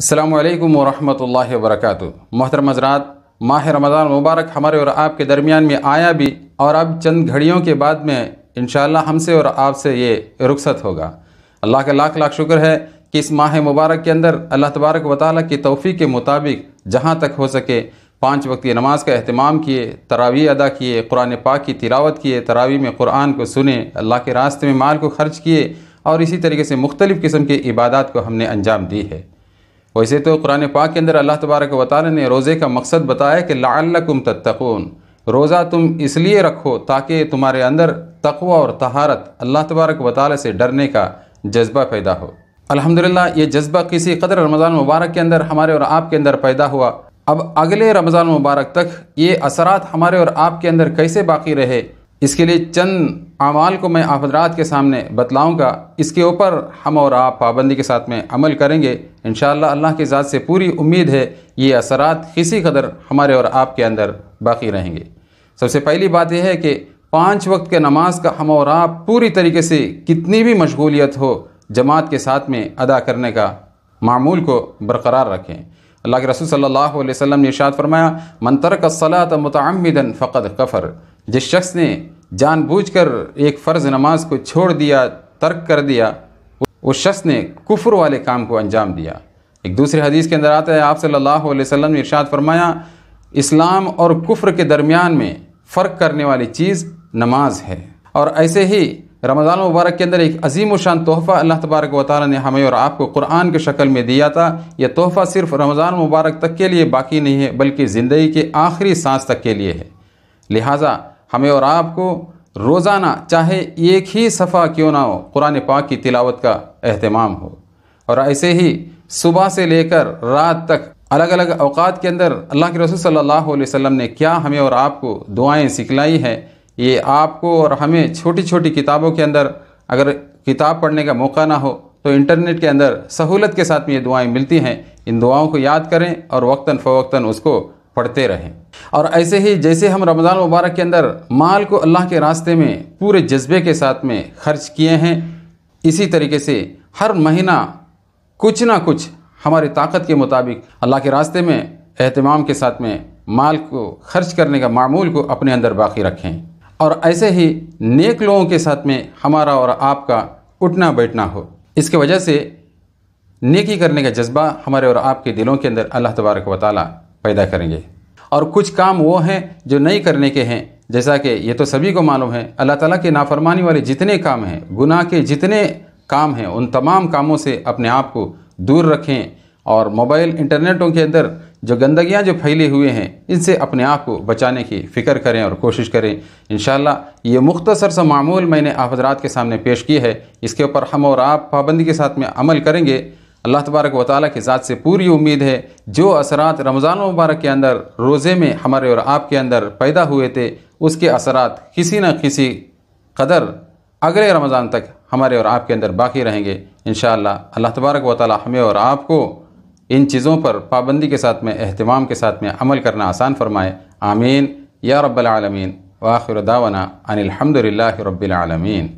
अल्लाम वरहमल वरक मोहतरम हजरात माह रमज़ान मुबारक हमारे और आपके दरमियान में आया भी और अब चंद घड़ियों के बाद में इन हमसे और आपसे ये रुखसत होगा अल्लाह का लाख लाख शुक्र है कि इस माह मुबारक के अंदर अल्लाह तबारक व ताली की तोफ़ी के मुताबिक जहाँ तक हो सके पाँच वक्त की नमाज़ का अहतमाम किए तरावी अदा किए कुरान पाक की तिलावत किए तरावी में कुरान को सुने अल्लाह के रास्ते में माल को खर्च किए और इसी तरीके से मुख्तलिफ़ किस्म की इबादत को हमने अंजाम दी है वैसे तो कुरान पाक के अंदर अल्लाह तबारक वाली ने रोज़े का मकसद बताया कि लाकुम तत्तकून रोज़ा तुम इसलिए रखो ताकि तुम्हारे अंदर तकवा और तहारत अल्लाह तबारक वाली से डरने का जज्बा पैदा हो अल्हम्दुलिल्लाह ये जज्बा किसी कदर रमज़ान मुबारक के अंदर हमारे और आपके अंदर पैदा हुआ अब अगले रमज़ान मुबारक तक ये असरात हमारे और आपके अंदर कैसे बाकी रहे इसके लिए चंद अमाल को मैं आप हजरात के सामने बतलाऊँगा इसके ऊपर हम और आप पाबंदी के साथ में अमल करेंगे इन अल्लाह की ज़ात से पूरी उम्मीद है ये असरात किसी कदर हमारे और आपके अंदर बाकी रहेंगे सबसे पहली बात यह है कि पाँच वक्त के नमाज का हम और आप पूरी तरीके से कितनी भी मशगूलियत हो जमात के साथ में अदा करने का मामूल को बरकरार रखें अल्लाह के रसूल सल्लल्लाहु अलैहि वसल्लम ने इशाद फरमाया मंतरक सलात मतमदन फ़कत कफ़र जिस शख्स ने जानबूझकर एक फ़र्ज़ नमाज को छोड़ दिया तर्क कर दिया उस शख्स ने कुफर वाले काम को अंजाम दिया एक दूसरे हदीस के अंदर आता है आप सल्लल्लाहु अलैहि वसल्लम ने इरशाद फरमाया इस्लाम और कुफ्र के दरमियान में फ़र्क करने वाली चीज़ नमाज है और ऐसे ही रमज़ान मुबारक के अंदर एक अजीम शान तोहफ़ा अल्लाह तबारक व ताली ने हमें और आपको कुरान की शक्ल में दिया था यह तोहफ़ा सिर्फ रमज़ान मुबारक तक के लिए बाकी नहीं है बल्कि ज़िंदगी के आखिरी सांस तक के लिए है लिहाजा हमें और आपको रोज़ाना चाहे एक ही सफ़ा क्यों ना हो कुरान पाक की तिलावत का अहतमाम हो और ऐसे ही सुबह से लेकर रात तक अलग अलग अवकात के अंदर अल्लाह के रसूल सल्लल्लाहु अलैहि वसल्लम ने क्या हमें और आपको दुआएं सिखलाई हैं ये आपको और हमें छोटी छोटी किताबों के अंदर अगर किताब पढ़ने का मौका ना हो तो इंटरनेट के अंदर सहूलत के साथ में ये दुआएं मिलती हैं इन दुआओं को याद करें और वक्ता फ़वक्ता उसको पढ़ते रहें और ऐसे ही जैसे हम रमज़ान मुबारक के अंदर माल को अल्लाह के रास्ते में पूरे जज्बे के साथ में खर्च किए हैं इसी तरीके से हर महीना कुछ ना कुछ हमारी ताकत के मुताबिक अल्लाह के रास्ते में अहतमाम के साथ में माल को खर्च करने का मामूल को अपने अंदर बाकी रखें और ऐसे ही नेक लोगों के साथ में हमारा और आपका उठना बैठना हो इसके वजह से नेकी करने का जज्बा हमारे और आपके दिलों के अंदर अल्लाह तबारक वाली पैदा करेंगे और कुछ काम वो हैं जो नहीं करने के हैं जैसा कि ये तो सभी को मालूम है अल्लाह ताला के नाफरमानी वाले जितने काम हैं गुनाह के जितने काम हैं उन तमाम कामों से अपने आप को दूर रखें और मोबाइल इंटरनेटों के अंदर जो गंदगियाँ जो फैले हुए हैं इनसे अपने आप को बचाने की फ़िक्र करें और कोशिश करें इन ये मुख्तसर सा मामूल मैंने आप हजरात के सामने पेश की है इसके ऊपर हम और आप पाबंदी के साथ में अमल करेंगे अल्लाह तबारक व ताली की ज़ात से पूरी उम्मीद है जो असरात रमज़ान मुबारक के अंदर रोज़े में हमारे और आपके अंदर पैदा हुए थे उसके असरात किसी न किसी कदर अगले रमज़ान तक हमारे और आपके अंदर बाकी रहेंगे इन अल्लाह तबारक व ताली हमें और आपको इन चीज़ों पर पाबंदी के साथ में अहतमाम के साथ में अमल करना आसान फरमाए आमीन या रब्बालमीन वाखिर दावना अनिलहमदिल्ला रबालमीन